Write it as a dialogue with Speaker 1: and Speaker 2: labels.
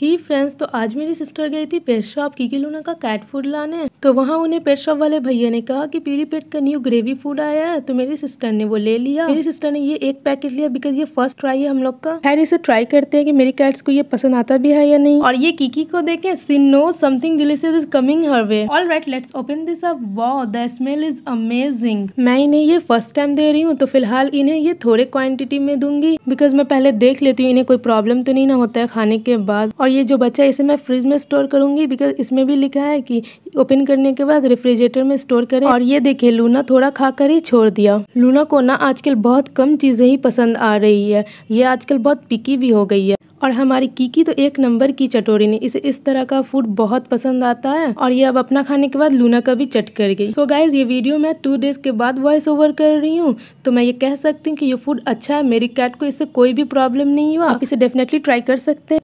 Speaker 1: ही friends तो आज मेरी सिस्टर गई थी पेट शॉप की लूना का कैट फूड लाने तो वहाँ उन्हें पेट शॉप वाले भैया ने कहा कि प्यूरी पेट का न्यू ग्रेवी फूड आया है तो मेरी सिस्टर ने वो ले लिया मेरी सिस्टर ने ये एक पैकेट लिया बिकॉज ये फर्स्ट ट्राई है हम लोग का खैर इसे ट्राई करते हैं कि मेरी कैट्स को ये पसंद आता भी है या नहीं और ये कीकी को देखे see no something delicious is coming her way all right let's open this up wow the smell is amazing मैं इन्हें ये फर्स्ट टाइम दे रही हूँ तो फिलहाल इन्हें ये थोड़े क्वांटिटी में दूंगी बिकॉज मैं पहले देख लेती हूँ इन्हें कोई प्रॉब्लम तो नहीं ना होता है खाने के बाद और और ये जो बचा है इसे मैं फ्रिज में स्टोर करूँगी बिकॉज इसमें भी लिखा है कि ओपन करने के बाद रेफ्रिजरेटर में स्टोर करें और ये देखिए लूना थोड़ा खा कर ही छोड़ दिया लूना को ना आजकल बहुत कम चीज़ें ही पसंद आ रही है ये आजकल बहुत पिकी भी हो गई है और हमारी कीकी तो एक नंबर की चटोरी ने इसे इस तरह का फूड बहुत पसंद आता है और ये अब अपना खाने के बाद लूना का भी चट कर गई सो so गाइज ये वीडियो मैं टू डेज के बाद वॉइस ओवर कर रही हूँ तो मैं ये कह सकती हूँ कि ये फूड अच्छा है मेरी कैट को इससे कोई भी प्रॉब्लम नहीं हुआ आप इसे डेफिनेटली ट्राई कर सकते हैं